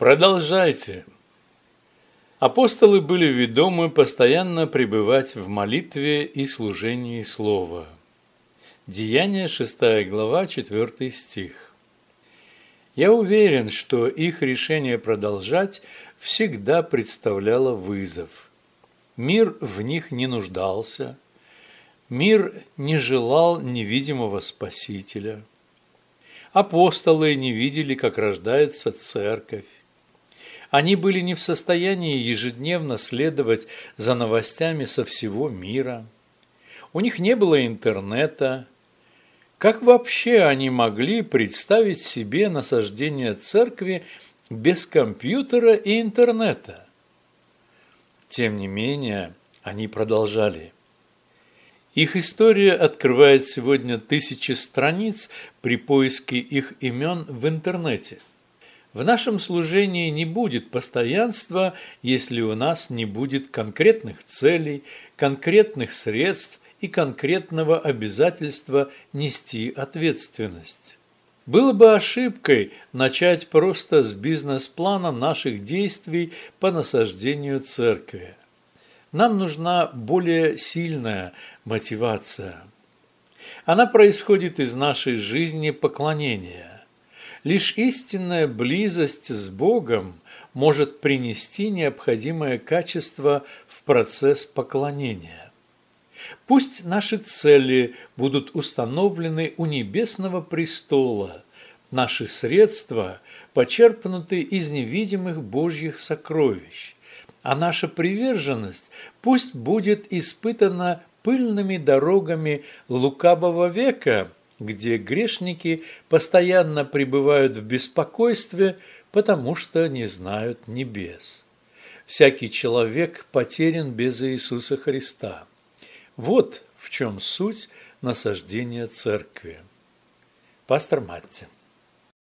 Продолжайте. Апостолы были ведомы постоянно пребывать в молитве и служении Слова. Деяние 6 глава, 4 стих. Я уверен, что их решение продолжать всегда представляло вызов. Мир в них не нуждался, мир не желал невидимого Спасителя. Апостолы не видели, как рождается церковь. Они были не в состоянии ежедневно следовать за новостями со всего мира. У них не было интернета. Как вообще они могли представить себе насаждение церкви без компьютера и интернета? Тем не менее, они продолжали. Их история открывает сегодня тысячи страниц при поиске их имен в интернете – в нашем служении не будет постоянства, если у нас не будет конкретных целей, конкретных средств и конкретного обязательства нести ответственность. Было бы ошибкой начать просто с бизнес-плана наших действий по насаждению церкви. Нам нужна более сильная мотивация. Она происходит из нашей жизни поклонения. Лишь истинная близость с Богом может принести необходимое качество в процесс поклонения. Пусть наши цели будут установлены у небесного престола, наши средства почерпнуты из невидимых Божьих сокровищ, а наша приверженность пусть будет испытана пыльными дорогами лукавого века – где грешники постоянно пребывают в беспокойстве, потому что не знают небес. Всякий человек потерян без Иисуса Христа. Вот в чем суть насаждения церкви. Пастор Матти.